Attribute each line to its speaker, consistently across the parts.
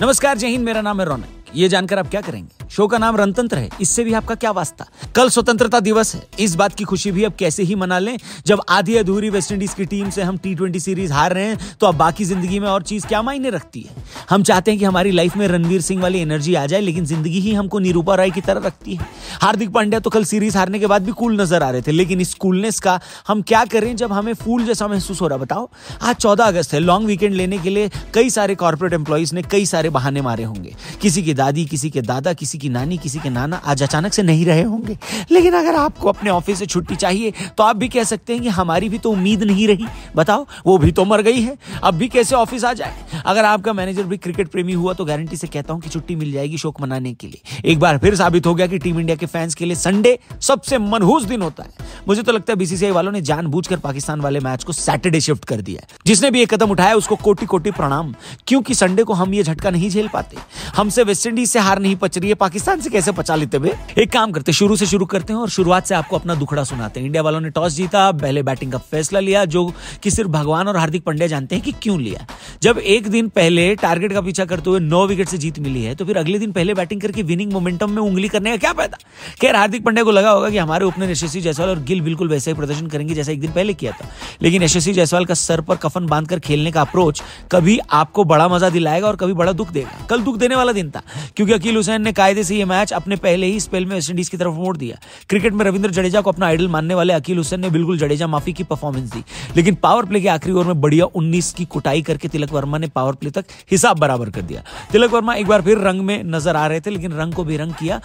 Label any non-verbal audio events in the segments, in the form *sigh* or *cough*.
Speaker 1: नमस्कार जय हिंद मेरा नाम है रौनक ये जानकर आप क्या करेंगे शो का नाम रणतंत्र है इससे भी आपका क्या वास्ता कल स्वतंत्रता दिवस है इस बात की खुशी भी अब कैसे ही मना लें जब आधी अधूरी इंडीज की टीम से हम टी सीरीज हार रहे हैं तो अब बाकी जिंदगी में और चीज क्या मायने रखती है हम चाहते हैं कि हमारी लाइफ में रणवीर सिंह वाली एनर्जी आ जाए लेकिन जिंदगी ही हमको निरूपा राय की तरह रखती है हार्दिक पांड्या तो कल सीरीज हारने के बाद भी कूल नजर आ रहे थे लेकिन इस कूलनेस का हम क्या करें जब हमें फूल जैसा महसूस हो रहा बताओ आज चौदह अगस्त है लॉन्ग वीकेंड लेने के लिए कई सारे कॉर्पोरेट एम्प्लॉयज ने कई सारे बहाने मारे होंगे किसी की दादी किसी के दादा किसी की नानी किसी के नाना आज अचानक से नहीं रहे होंगे लेकिन अगर आपको अपने ऑफिस से छुट्टी चाहिए तो आप भी कह सकते हैं कि हमारी भी तो उम्मीद नहीं रही बताओ वो भी तो मर गई है अब भी कैसे ऑफिस आ जाए अगर आपका मैनेजर भी क्रिकेट प्रेमी हुआ तो गारंटी से कहता हूं कि छुट्टी मिल जाएगी शोक मनाने के लिए एक बार फिर साबित हो गया कि टीम इंडिया के फैंस के लिए संडे सबसे मनहूस दिन होता है मुझे तो लगता है बीसीसीआई वालों ने जानबूझकर पाकिस्तान वाले मैच को सैटरडे शिफ्ट कर दिया जिसने भी ये कदम उठाया उसको कोटि कोटि प्रणाम क्योंकि संडे को हम ये झटका नहीं झेल पाते हमसे वेस्टइंडीज से हार नहीं पच रही है पाकिस्तान से कैसे पचा लेते हुए एक काम करते शुरू से शुरू करते हैं और शुरुआत से आपको अपना दुखड़ा सुनाते हैं इंडिया वालों ने टॉस जीता पहले बैटिंग का फैसला लिया जो कि सिर्फ भगवान और हार्दिक पांड्या जानते हैं कि क्यों लिया जब एक दिन पहले टारगेट का पीछा करते हुए नौ विकेट से जीत मिली है तो फिर अगले दिन पहले बैटिंग करके विनिंग मोमेंटम में उंगली करने का क्या फायदा खैर हार्दिक पांड्या को लगा होगा कि हमारे ओपनर यशस्वी जायसवाल और गिल बिल्कुल वैसे ही प्रदर्शन करेंगे जैसा एक दिन पहले किया था लेकिन यशस्वी जायसवाल का सर पर कफन बांधकर खेलने का अप्रोच कभी आपको बड़ा मजा दिलाएगा और कभी बड़ा दुख देगा कल दुख देने वाला दिन था क्योंकि अकील हुसैन ने काय कायदे से ये मैच अपने पहले ही स्पेल में वेस्टइंडीज की तरफ मोड़ दिया क्रिकेट में रविंद्र जडेजा को अपना आइडल मानने वाले अकील हुसैन ने बिल्कुल जडेजा माफी की परफॉर्मेंस दी लेकिन पावर प्ले के आखिरी ओवर में बढ़िया उन्नीस की कुटाई करके तिलक वर्मा ने पावर प्ले तक हिसाब बराबर कर दिया तिलक वर्मा एक बार फिर रंग में नजर आ रहे थे लेकिन रंग को भी रंग किया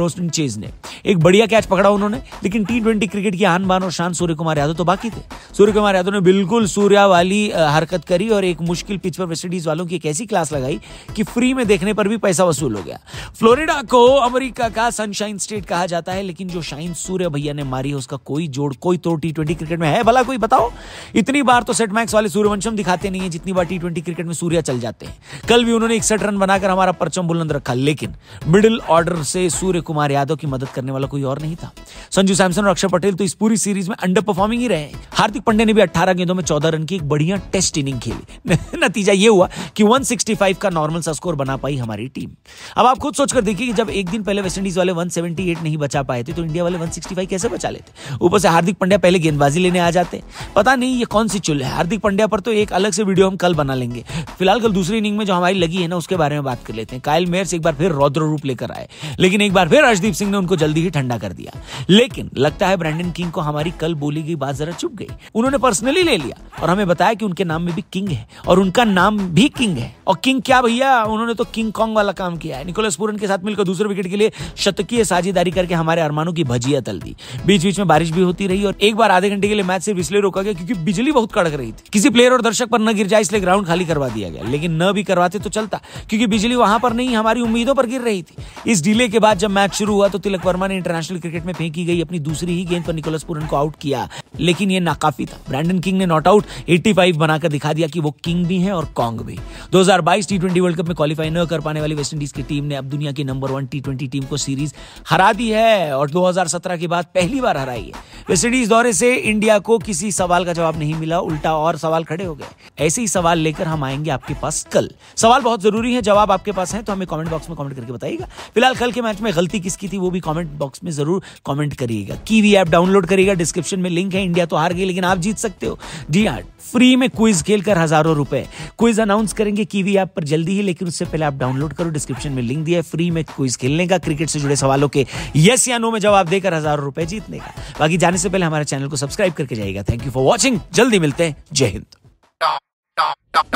Speaker 1: रोस्टन चेज ने एक बढ़िया कैच पकड़ा उन्होंने लेकिन टी ट्वेंटी क्रिकेट की आन बान और शान सूर्य कुमार यादव तो बाकी थे सूर्य कुमार यादव ने बिल्कुल सूर्या वाली हरकत करी और एक मुश्किल पिच पर वेस्टइंडीज वालों की एक ऐसी क्लास लगाई कि फ्री में देखने पर भी पैसा वसूल हो गया फ्लो फ्लोरिडा को अमेरिका का सनशाइन स्टेट कहा जाता है लेकिन जो शाइन सूर्य भैया ने मारी है उसका कोई जोड़ कोई तोड़ टी ट्वेंटी क्रिकेट में है भला कोई बताओ इतनी बार तो सेट मैक्स वाले सूर्यवंशम दिखाते नहीं है जितनी बार टी ट्वेंटी क्रिकेट में सूर्य चल जाते हैं कल भी उन्होंने इकसठ रन बनाकर हमारा परचम बुलंद रखा लेकिन मिडिल ऑर्डर से सूर्य कुमार यादव की मदद करने वाला कोई और नहीं था संजू सैमसन और अक्षर पटेल तो इस पूरी सीरीज में अंडर परफॉर्मिंग ही रहे हार्दिक पंडे ने भी अट्ठारह गेंदों में चौदह रन की एक बढ़िया टेस्ट इनिंग खेली *laughs* नतीजा यह हुआ कि वन का नॉर्मल सा स्कोर बना पाई हमारी टीम अब आप खुद सोचकर अगर देखिए कि जब एक दिन पहले वेस्ट इंडीज वाले 178 नहीं बचा पाए थे तो इंडिया वाले 165 कैसे बचा लेते ऊपर से हार्दिक पंड्या पहले गेंदबाजी लेने आ जाते पता नहीं ये कौन सी चुल है हार्दिक पंड्या पर तो एक अलग से वीडियो हम कल बना लेंगे फिलहाल कल दूसरी इनिंग में जो हमारी लगी है ना उसके बारे में बात कर लेते हैं कायल मेयर्स एक बार फिर रौद्र रूप लेकर आए लेकिन एक बार फिर हर्षदीप सिंह ने उनको जल्दी ही ठंडा कर दिया लेकिन लगता है ब्रैंडन किंग को हमारी कल बोली गई बात जरा चुप गई उन्होंने पर्सनली ले लिया और हमें बताया कि उनके नाम में भी किंग है और उनका नाम भी किंग है और किंग क्या भैया उन्होंने तो किंग कॉन्ग वाला काम किया है निकोलस पूरन के साथ मिलकर दूसरे विकेट के लिए शतकीय साझेदारी करके हमारे अरमानों की भजिया तल दी बीच बीच में बारिश भी होती रही और एक बार आधे घंटे के लिए मैच सिर्फ इसलिए रोका गया क्योंकि बिजली बहुत कड़क रही थी किसी प्लेयर और दर्शक पर न गिर जाए इसलिए ग्राउंड खाली करवा दिया गया लेकिन न भी करवाते तो चलता क्योंकि बिजली वहां पर नहीं हमारी उम्मीदों पर गिर रही थी इस डिले के बाद जब मैच शुरू हुआ तो तिलक वर्मा ने इंटरनेशनल क्रिकेट में फेंकी गई अपनी दूसरी ही गेंद पर निकोलस पूरन को आउट किया लेकिन ये नाकाफी था ब्रैंडन किंग ने नॉट आउट 85 बनाकर दिखा दिया कि वो किंग भी हैं और कॉन्ग भी 2022 टी ट्वेंटी वर्ल्ड कप में क्वालिफाई न कर पाने वाली वेस्टइंडीज की टीम ने अब दुनिया की number one T twenty team को सीरीज हरा दी है और 2017 के बाद पहली बार हराई है वेस्टइंडीज दौरे से इंडिया को किसी सवाल का जवाब नहीं मिला उल्टा और सवाल खड़े हो गए ऐसे ही सवाल लेकर हम आएंगे आपके पास कल सवाल बहुत जरूरी है जवाब आपके पास है तो हमें कॉमेंट बॉक्स में कॉमेंट करके बताइएगा फिलहाल कल के मैच में गलती किसकी थी वो भी कॉमेंट बॉक्स में जरूर कॉमेंट करिएगा कीवी ऐप डाउनलोड करिएगा डिस्क्रिप्शन में लिंक है गया इंडिया तो हार गई लेकिन आप जीत सकते हो जी हाँ फ्री में क्विज खेलकर हजारों रुपए क्विज अनाउंस करेंगे कीवी ऐप पर जल्दी ही लेकिन उससे पहले आप डाउनलोड करो डिस्क्रिप्शन में लिंक दिया है फ्री में क्विज खेलने का क्रिकेट से जुड़े सवालों के यस या नो में जवाब देकर हजारों रुपए जीतने का बाकी जाने से पहले हमारे चैनल को सब्सक्राइब करके जाएगा थैंक यू फॉर वॉचिंग जल्दी मिलते हैं जय हिंद